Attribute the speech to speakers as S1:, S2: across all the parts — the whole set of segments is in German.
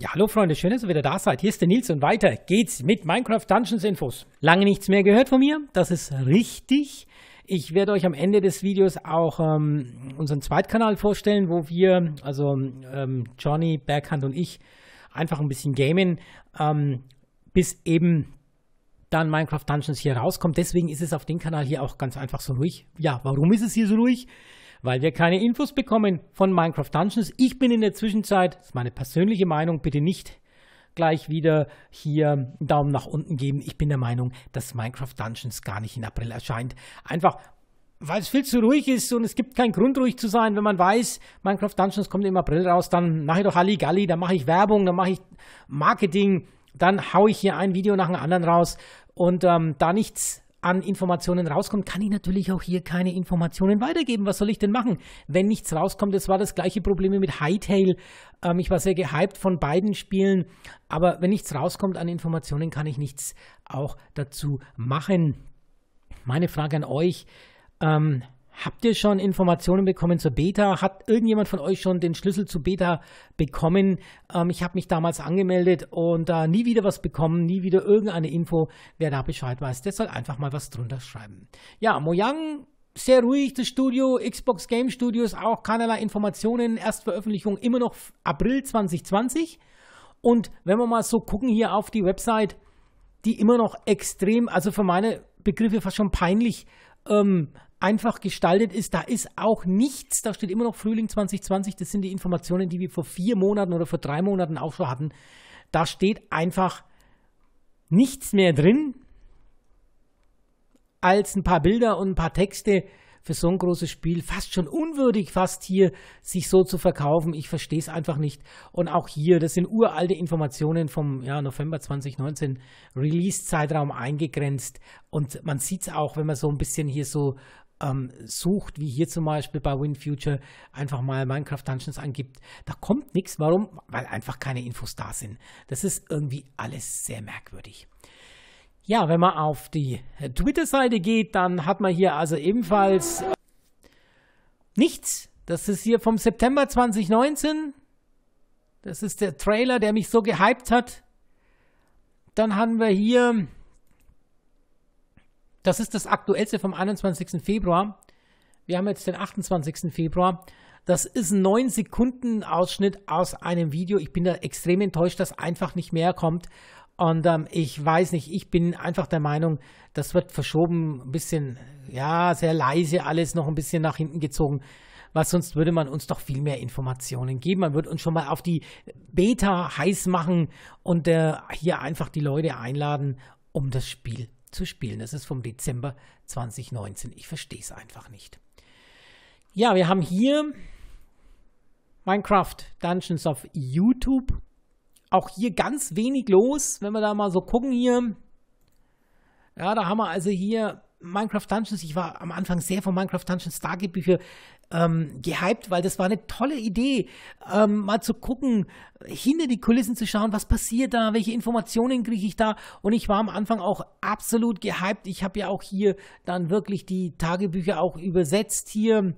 S1: Ja, hallo Freunde, schön, dass ihr wieder da seid. Hier ist der Nils und weiter geht's mit Minecraft Dungeons Infos. Lange nichts mehr gehört von mir, das ist richtig. Ich werde euch am Ende des Videos auch ähm, unseren Zweitkanal vorstellen, wo wir, also ähm, Johnny, Berghand und ich, einfach ein bisschen gamen, ähm, bis eben dann Minecraft Dungeons hier rauskommt. Deswegen ist es auf dem Kanal hier auch ganz einfach so ruhig. Ja, warum ist es hier so ruhig? weil wir keine Infos bekommen von Minecraft Dungeons. Ich bin in der Zwischenzeit, das ist meine persönliche Meinung, bitte nicht gleich wieder hier einen Daumen nach unten geben. Ich bin der Meinung, dass Minecraft Dungeons gar nicht in April erscheint. Einfach, weil es viel zu ruhig ist und es gibt keinen Grund, ruhig zu sein. Wenn man weiß, Minecraft Dungeons kommt im April raus, dann mache ich doch Halligalli, dann mache ich Werbung, dann mache ich Marketing, dann haue ich hier ein Video nach dem anderen raus und ähm, da nichts an Informationen rauskommt, kann ich natürlich auch hier keine Informationen weitergeben. Was soll ich denn machen, wenn nichts rauskommt? Das war das gleiche Problem mit Hightail. Ähm, ich war sehr gehypt von beiden Spielen, aber wenn nichts rauskommt an Informationen, kann ich nichts auch dazu machen. Meine Frage an euch. Ähm, Habt ihr schon Informationen bekommen zur Beta? Hat irgendjemand von euch schon den Schlüssel zu Beta bekommen? Ähm, ich habe mich damals angemeldet und äh, nie wieder was bekommen, nie wieder irgendeine Info. Wer da Bescheid weiß, der soll einfach mal was drunter schreiben. Ja, Mojang sehr ruhig, das Studio, Xbox Game Studios, auch keinerlei Informationen, Erstveröffentlichung immer noch April 2020. Und wenn wir mal so gucken hier auf die Website, die immer noch extrem, also für meine Begriffe fast schon peinlich ähm, einfach gestaltet ist. Da ist auch nichts, da steht immer noch Frühling 2020, das sind die Informationen, die wir vor vier Monaten oder vor drei Monaten auch schon hatten. Da steht einfach nichts mehr drin als ein paar Bilder und ein paar Texte für so ein großes Spiel. Fast schon unwürdig, fast hier sich so zu verkaufen. Ich verstehe es einfach nicht. Und auch hier, das sind uralte Informationen vom ja, November 2019, Release-Zeitraum eingegrenzt. Und man sieht es auch, wenn man so ein bisschen hier so ähm, sucht, wie hier zum Beispiel bei WinFuture, einfach mal Minecraft Dungeons angibt, da kommt nichts. Warum? Weil einfach keine Infos da sind. Das ist irgendwie alles sehr merkwürdig. Ja, wenn man auf die Twitter-Seite geht, dann hat man hier also ebenfalls äh, nichts. Das ist hier vom September 2019. Das ist der Trailer, der mich so gehypt hat. Dann haben wir hier das ist das aktuellste vom 21. Februar. Wir haben jetzt den 28. Februar. Das ist ein 9-Sekunden-Ausschnitt aus einem Video. Ich bin da extrem enttäuscht, dass einfach nicht mehr kommt. Und ähm, ich weiß nicht, ich bin einfach der Meinung, das wird verschoben, ein bisschen, ja, sehr leise alles, noch ein bisschen nach hinten gezogen weil sonst würde man uns doch viel mehr Informationen geben. Man würde uns schon mal auf die Beta heiß machen und äh, hier einfach die Leute einladen um das Spiel zu spielen. Das ist vom Dezember 2019. Ich verstehe es einfach nicht. Ja, wir haben hier Minecraft Dungeons auf YouTube. Auch hier ganz wenig los, wenn wir da mal so gucken hier. Ja, da haben wir also hier Minecraft Dungeons, ich war am Anfang sehr von Minecraft Dungeons Tagebücher ähm, gehypt, weil das war eine tolle Idee, ähm, mal zu gucken, hinter die Kulissen zu schauen, was passiert da, welche Informationen kriege ich da. Und ich war am Anfang auch absolut gehypt. Ich habe ja auch hier dann wirklich die Tagebücher auch übersetzt hier.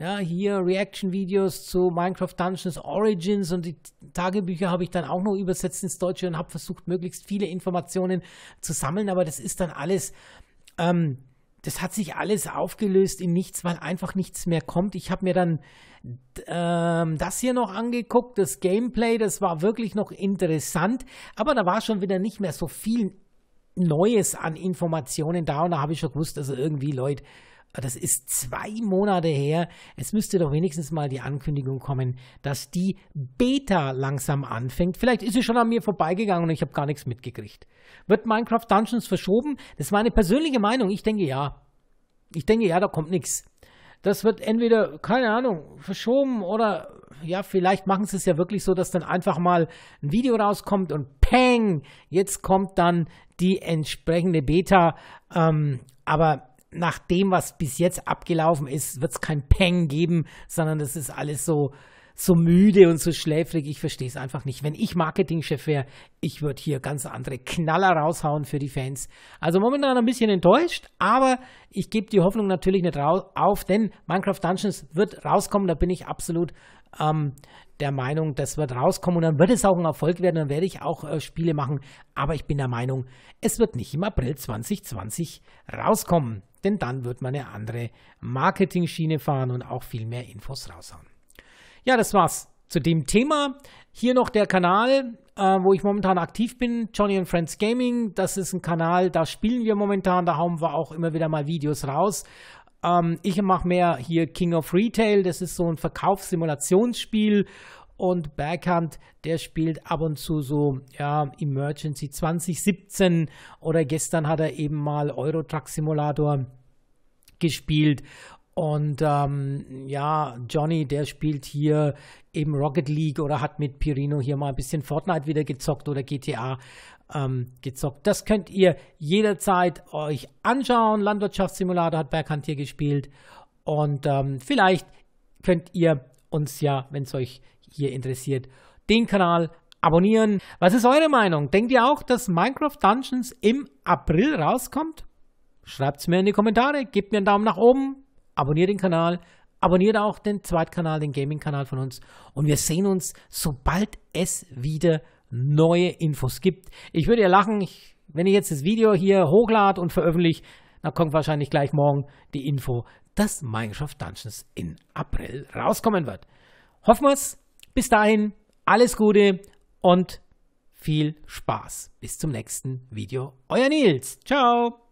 S1: Ja, hier Reaction-Videos zu Minecraft Dungeons Origins und die Tagebücher habe ich dann auch noch übersetzt ins Deutsche und habe versucht, möglichst viele Informationen zu sammeln, aber das ist dann alles ähm, das hat sich alles aufgelöst in nichts, weil einfach nichts mehr kommt. Ich habe mir dann ähm, das hier noch angeguckt, das Gameplay, das war wirklich noch interessant, aber da war schon wieder nicht mehr so viel Neues an Informationen da und da habe ich schon gewusst, also irgendwie Leute, Ah, das ist zwei Monate her. Es müsste doch wenigstens mal die Ankündigung kommen, dass die Beta langsam anfängt. Vielleicht ist sie schon an mir vorbeigegangen und ich habe gar nichts mitgekriegt. Wird Minecraft Dungeons verschoben? Das ist meine persönliche Meinung. Ich denke ja. Ich denke ja, da kommt nichts. Das wird entweder, keine Ahnung, verschoben oder ja, vielleicht machen sie es ja wirklich so, dass dann einfach mal ein Video rauskommt und Peng, jetzt kommt dann die entsprechende Beta. Ähm, aber nach dem, was bis jetzt abgelaufen ist, wird es kein Peng geben, sondern das ist alles so, so müde und so schläfrig. Ich verstehe es einfach nicht. Wenn ich Marketingchef wäre, ich würde hier ganz andere Knaller raushauen für die Fans. Also momentan ein bisschen enttäuscht, aber ich gebe die Hoffnung natürlich nicht auf, denn Minecraft Dungeons wird rauskommen. Da bin ich absolut ähm, der Meinung, das wird rauskommen und dann wird es auch ein Erfolg werden, dann werde ich auch äh, Spiele machen, aber ich bin der Meinung, es wird nicht im April 2020 rauskommen, denn dann wird man eine andere Marketing-Schiene fahren und auch viel mehr Infos raushauen. Ja, das war's zu dem Thema. Hier noch der Kanal, äh, wo ich momentan aktiv bin, Johnny and Friends Gaming. Das ist ein Kanal, da spielen wir momentan, da hauen wir auch immer wieder mal Videos raus. Ähm, ich mache mehr hier King of Retail, das ist so ein Verkaufssimulationsspiel. Und Backhand, der spielt ab und zu so ja, Emergency 2017 oder gestern hat er eben mal Euro Truck Simulator gespielt. Und ähm, ja, Johnny, der spielt hier eben Rocket League oder hat mit Pirino hier mal ein bisschen Fortnite wieder gezockt oder GTA ähm, gezockt. Das könnt ihr jederzeit euch anschauen. Landwirtschaftssimulator hat Berghand hier gespielt. Und ähm, vielleicht könnt ihr uns ja, wenn es euch hier interessiert, den Kanal abonnieren. Was ist eure Meinung? Denkt ihr auch, dass Minecraft Dungeons im April rauskommt? Schreibt es mir in die Kommentare, gebt mir einen Daumen nach oben, abonniert den Kanal, abonniert auch den Zweitkanal, den Gaming-Kanal von uns und wir sehen uns, sobald es wieder neue Infos gibt. Ich würde ja lachen, ich, wenn ich jetzt das Video hier hochlade und veröffentliche, dann kommt wahrscheinlich gleich morgen die Info, dass Minecraft Dungeons in April rauskommen wird. Hoffen wir's. Bis dahin, alles Gute und viel Spaß. Bis zum nächsten Video. Euer Nils. Ciao.